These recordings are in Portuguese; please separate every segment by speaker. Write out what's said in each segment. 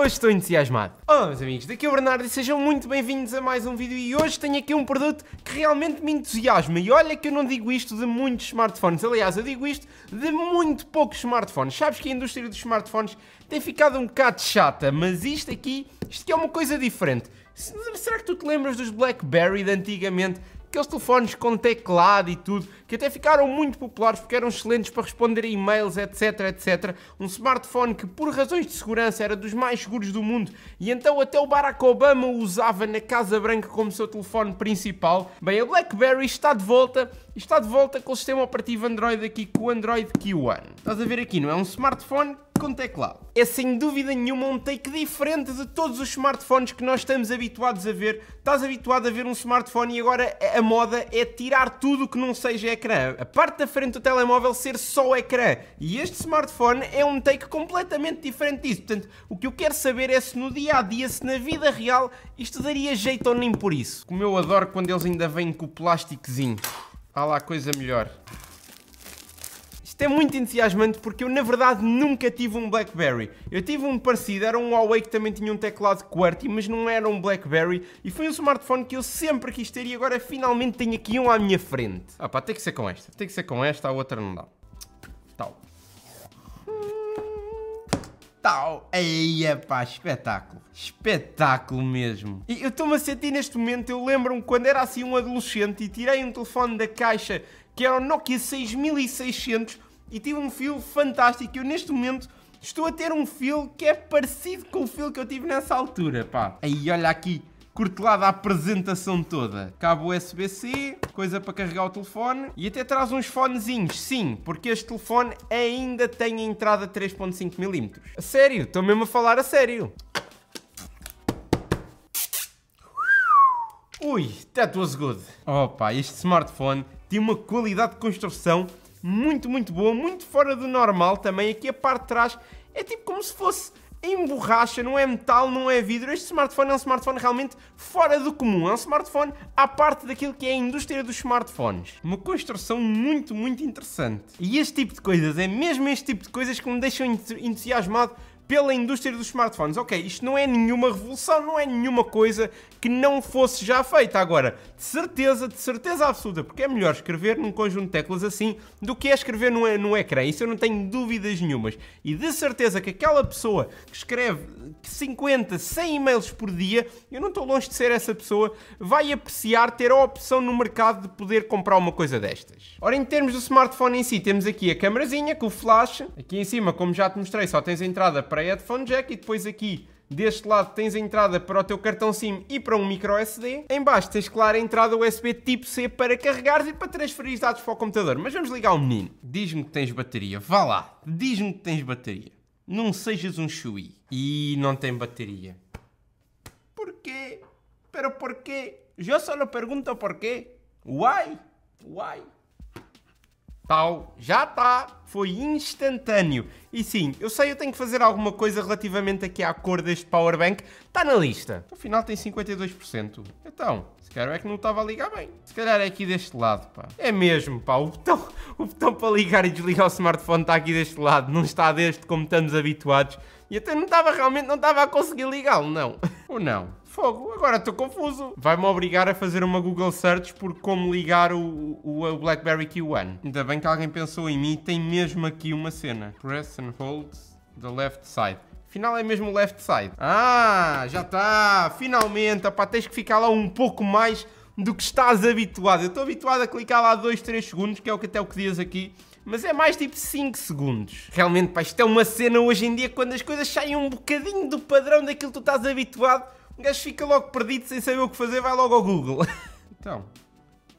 Speaker 1: Hoje estou entusiasmado. Olá meus amigos, daqui é o Bernardo e sejam muito bem-vindos a mais um vídeo e hoje tenho aqui um produto que realmente me entusiasma e olha que eu não digo isto de muitos smartphones, aliás eu digo isto de muito poucos smartphones. Sabes que a indústria dos smartphones tem ficado um bocado chata, mas isto aqui, isto aqui é uma coisa diferente. Será que tu te lembras dos BlackBerry de antigamente? aqueles telefones com teclado e tudo, que até ficaram muito populares porque eram excelentes para responder a e-mails, etc, etc. Um smartphone que, por razões de segurança, era dos mais seguros do mundo e então até o Barack Obama o usava na Casa Branca como seu telefone principal. Bem, a BlackBerry está de volta está de volta com o sistema operativo Android aqui com o Android Q1. Estás a ver aqui, não é um smartphone com teclado. É, é sem dúvida nenhuma um take diferente de todos os smartphones que nós estamos habituados a ver. Estás habituado a ver um smartphone e agora é, a moda é tirar tudo que não seja ecrã. A parte da frente do telemóvel ser só ecrã. E este smartphone é um take completamente diferente disso. Portanto, o que eu quero saber é se no dia a dia, se na vida real, isto daria jeito ou nem por isso. Como eu adoro quando eles ainda vêm com o plastiquezinho. Há lá coisa melhor. Isto é muito entusiasmante porque eu, na verdade, nunca tive um BlackBerry. Eu tive um parecido, era um Huawei que também tinha um teclado QWERTY, mas não era um BlackBerry e foi um smartphone que eu sempre quis ter e agora finalmente tenho aqui um à minha frente. Ah pá, tem que ser com esta, tem que ser com esta, a outra não dá. Tal. Tal. Aí, pá, espetáculo. Espetáculo mesmo. E eu estou-me a sentir neste momento, eu lembro-me quando era assim um adolescente e tirei um telefone da caixa que era o Nokia 6600 e tive um feel fantástico. Eu neste momento estou a ter um feel que é parecido com o feel que eu tive nessa altura, pá. Aí olha aqui, cortelada a apresentação toda. Cabo USB-C, coisa para carregar o telefone e até traz uns fonezinhos, sim, porque este telefone ainda tem a entrada 3.5mm. A sério, estou mesmo a falar a sério. Ui, that was good. Opa, oh, este smartphone tem uma qualidade de construção muito, muito boa, muito fora do normal também. Aqui a parte de trás é tipo como se fosse em borracha, não é metal, não é vidro. Este smartphone é um smartphone realmente fora do comum. É um smartphone à parte daquilo que é a indústria dos smartphones. Uma construção muito, muito interessante. E este tipo de coisas, é mesmo este tipo de coisas que me deixam entusiasmado pela indústria dos smartphones. Ok, isto não é nenhuma revolução, não é nenhuma coisa que não fosse já feita. Agora, de certeza, de certeza absoluta, porque é melhor escrever num conjunto de teclas assim do que é escrever no, no ecrã. Isso eu não tenho dúvidas nenhumas. E de certeza que aquela pessoa que escreve 50, 100 e-mails por dia, eu não estou longe de ser essa pessoa, vai apreciar ter a opção no mercado de poder comprar uma coisa destas. Ora, em termos do smartphone em si, temos aqui a câmerazinha com o flash. Aqui em cima, como já te mostrei, só tens a entrada para para headphone jack e depois aqui Deste lado tens a entrada para o teu cartão SIM e para um micro SD. Em baixo tens, claro, a entrada USB tipo C para carregares e para transferir dados para o computador. Mas vamos ligar o menino. Diz-me que tens bateria. Vá lá. Diz-me que tens bateria. Não sejas um chui. E não tem bateria. Porquê? Pero porquê? Eu só lhe pergunto porquê. Why? Why? tal, já está, foi instantâneo. E sim, eu sei, eu tenho que fazer alguma coisa relativamente aqui à cor deste powerbank, está na lista. Afinal tem 52%, então, se calhar é que não estava a ligar bem. Se calhar é aqui deste lado, pá. É mesmo, pá, o botão, o botão para ligar e desligar o smartphone está aqui deste lado, não está deste como estamos habituados. E até não estava realmente, não estava a conseguir ligá-lo, não. Ou não? Fogo, agora estou confuso. Vai-me obrigar a fazer uma Google search por como ligar o, o, o BlackBerry Q1. Ainda bem que alguém pensou em mim tem mesmo aqui uma cena. Press and hold the left side. Afinal é mesmo left side. Ah, já está. Finalmente. Apá, tens que ficar lá um pouco mais do que estás habituado. Eu estou habituado a clicar lá 2, 3 segundos, que é o que até o que dias aqui. Mas é mais tipo 5 segundos. Realmente, pá, isto é uma cena hoje em dia quando as coisas saem um bocadinho do padrão daquilo que tu estás habituado um gajo fica logo perdido sem saber o que fazer, vai logo ao Google. Então,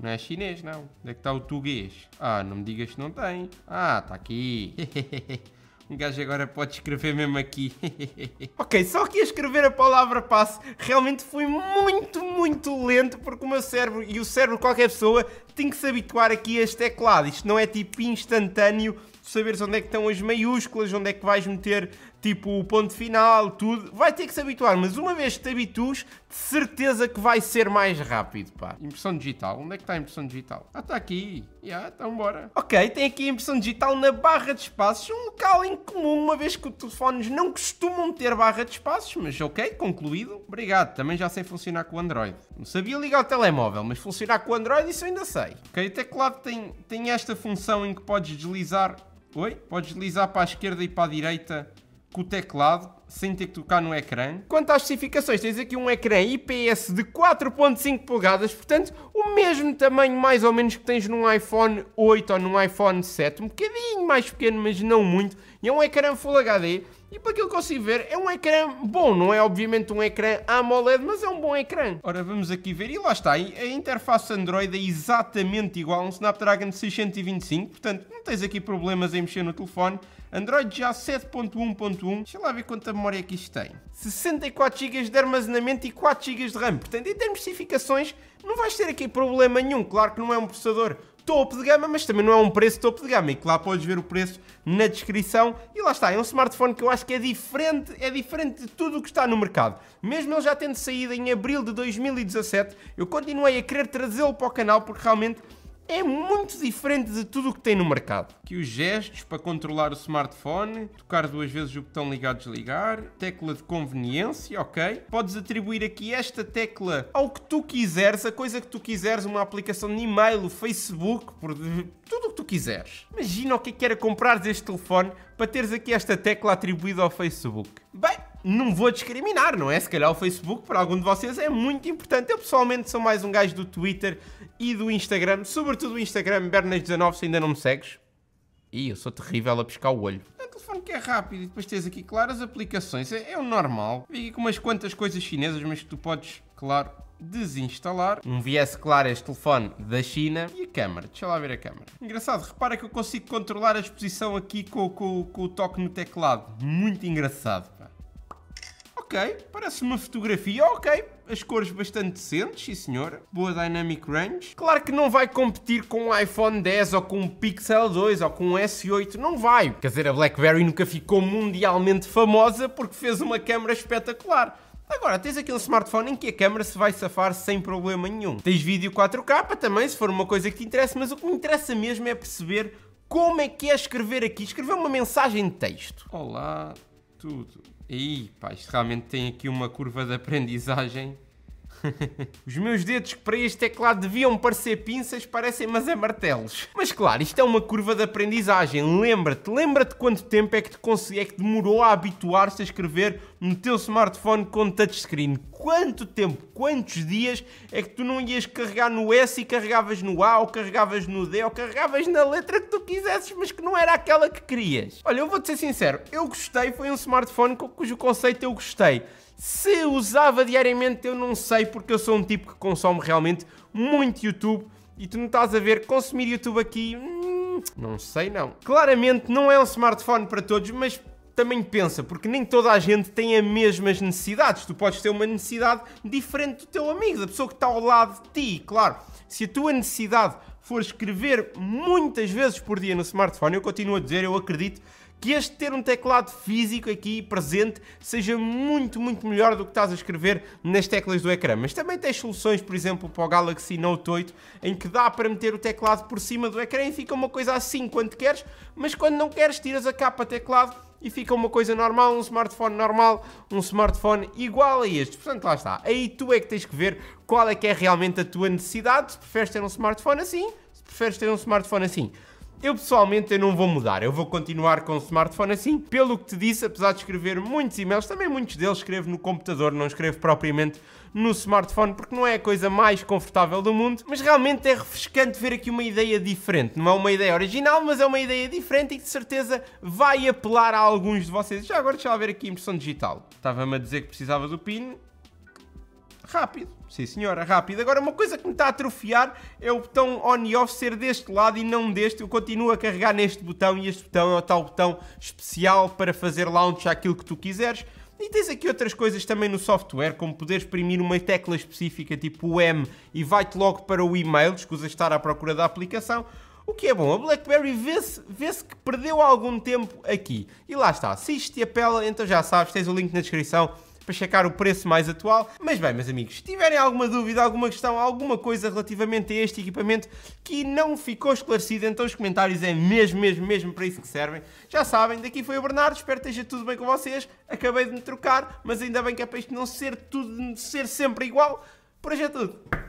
Speaker 1: não é chinês, não. Onde é que está o tuguês? Ah, não me digas que não tem. Ah, está aqui. Um gajo agora pode escrever mesmo aqui. ok, só que a escrever a palavra passe realmente foi muito, muito lento porque o meu cérebro e o cérebro de qualquer pessoa tem que se habituar aqui a este teclado. Isto não é tipo instantâneo tu saberes onde é que estão as maiúsculas, onde é que vais meter tipo o ponto final, tudo, vai ter que se habituar, mas uma vez que te habitues, de certeza que vai ser mais rápido, pá. Impressão digital, onde é que está a impressão digital? Ah, está aqui, já, yeah, então bora. Ok, tem aqui a impressão digital na barra de espaços, um local incomum, uma vez que os telefones não costumam ter barra de espaços, mas ok, concluído, obrigado, também já sei funcionar com o Android. Não sabia ligar o telemóvel, mas funcionar com o Android isso ainda sei. Ok, o teclado tem, tem esta função em que podes deslizar Oi? Podes deslizar para a esquerda e para a direita com o teclado sem ter que tocar no ecrã. Quanto às especificações, tens aqui um ecrã IPS de 4.5 polegadas, portanto, o mesmo tamanho mais ou menos que tens num iPhone 8 ou num iPhone 7, um bocadinho mais pequeno, mas não muito, e é um ecrã Full HD, e para aquilo que eu consigo ver, é um ecrã bom, não é obviamente um ecrã AMOLED, mas é um bom ecrã. Ora, vamos aqui ver, e lá está, a interface Android é exatamente igual a um Snapdragon 625, portanto, não tens aqui problemas em mexer no telefone. Android já 7.1.1, deixa lá ver quanto memória que isto tem. 64 GB de armazenamento e 4 GB de RAM. Portanto, em termos de especificações, não vais ter aqui problema nenhum. Claro que não é um processador topo de gama, mas também não é um preço topo de gama. E que lá podes ver o preço na descrição. E lá está, é um smartphone que eu acho que é diferente, é diferente de tudo o que está no mercado. Mesmo ele já tendo saído em abril de 2017, eu continuei a querer trazê-lo para o canal porque realmente é muito diferente de tudo o que tem no mercado. Que os gestos para controlar o smartphone, tocar duas vezes o botão ligar-desligar, tecla de conveniência, ok? Podes atribuir aqui esta tecla ao que tu quiseres, a coisa que tu quiseres, uma aplicação de e-mail, o Facebook, por tudo o que tu quiseres. Imagina o que é que era comprar deste telefone para teres aqui esta tecla atribuída ao Facebook. Bem, não vou discriminar, não é? Se calhar o Facebook para algum de vocês é muito importante. Eu pessoalmente sou mais um gajo do Twitter e do Instagram, sobretudo o Instagram, Bernas19, se ainda não me segues. Ih, eu sou terrível a pescar o olho. É um telefone que é rápido e depois tens aqui, claro, as aplicações, é, é o normal. Vi aqui com umas quantas coisas chinesas, mas que tu podes, claro, desinstalar. Um viés claro, é este telefone da China. E a câmera, deixa lá ver a câmera. Engraçado, repara que eu consigo controlar a exposição aqui com, com, com o toque no teclado. Muito engraçado. Ok, parece uma fotografia, ok. As cores bastante decentes, sim senhora. Boa dynamic range. Claro que não vai competir com um iPhone 10 ou com um Pixel 2 ou com um S8, não vai. Quer dizer, a BlackBerry nunca ficou mundialmente famosa porque fez uma câmera espetacular. Agora, tens aquele smartphone em que a câmera se vai safar sem problema nenhum. Tens vídeo 4K também, se for uma coisa que te interessa, mas o que me interessa mesmo é perceber como é que é escrever aqui. Escrever uma mensagem de texto. Olá, tudo e pá, isto realmente tem aqui uma curva de aprendizagem Os meus dedos que para este teclado deviam parecer pinças, parecem mas é martelos. Mas claro, isto é uma curva de aprendizagem. Lembra-te, lembra-te quanto tempo é que, te consegui, é que demorou a habituar-se a escrever no teu smartphone com touchscreen. Quanto tempo, quantos dias é que tu não ias carregar no S e carregavas no A, ou carregavas no D, ou carregavas na letra que tu quisesses, mas que não era aquela que querias. Olha, eu vou-te ser sincero, eu gostei, foi um smartphone cujo conceito eu gostei. Se usava diariamente, eu não sei, porque eu sou um tipo que consome realmente muito YouTube e tu não estás a ver consumir YouTube aqui. Hum, não sei, não. Claramente não é um smartphone para todos, mas também pensa, porque nem toda a gente tem as mesmas necessidades. Tu podes ter uma necessidade diferente do teu amigo, da pessoa que está ao lado de ti, claro. Se a tua necessidade for escrever muitas vezes por dia no smartphone, eu continuo a dizer, eu acredito que este ter um teclado físico aqui presente seja muito, muito melhor do que estás a escrever nas teclas do ecrã. Mas também tens soluções, por exemplo, para o Galaxy Note 8, em que dá para meter o teclado por cima do ecrã e fica uma coisa assim quando queres, mas quando não queres tiras a capa teclado e fica uma coisa normal, um smartphone normal, um smartphone igual a este. Portanto, lá está. Aí tu é que tens que ver qual é que é realmente a tua necessidade, se preferes ter um smartphone assim, se preferes ter um smartphone assim. Eu pessoalmente eu não vou mudar, eu vou continuar com o smartphone assim. Pelo que te disse, apesar de escrever muitos e-mails, também muitos deles escrevo no computador, não escrevo propriamente no smartphone, porque não é a coisa mais confortável do mundo, mas realmente é refrescante ver aqui uma ideia diferente. Não é uma ideia original, mas é uma ideia diferente e de certeza vai apelar a alguns de vocês. Já agora deixa eu ver aqui a impressão digital. Estava-me a dizer que precisava do PIN, Rápido, sim senhora, rápido. Agora, uma coisa que me está a atrofiar é o botão on e off ser deste lado e não deste. Eu continuo a carregar neste botão e este botão é o tal botão especial para fazer launch aquilo que tu quiseres. E tens aqui outras coisas também no software, como poder exprimir uma tecla específica, tipo o M, e vai-te logo para o e-mail, escusa estar à procura da aplicação. O que é bom, a BlackBerry vê-se vê que perdeu algum tempo aqui. E lá está, se isto te apela, então já sabes, tens o link na descrição para checar o preço mais atual. Mas bem, meus amigos, se tiverem alguma dúvida, alguma questão, alguma coisa relativamente a este equipamento que não ficou esclarecida, então os comentários é mesmo, mesmo, mesmo para isso que servem. Já sabem, daqui foi o Bernardo, espero que esteja tudo bem com vocês. Acabei de me trocar, mas ainda bem que é para isto não ser tudo, ser sempre igual. Por hoje é tudo.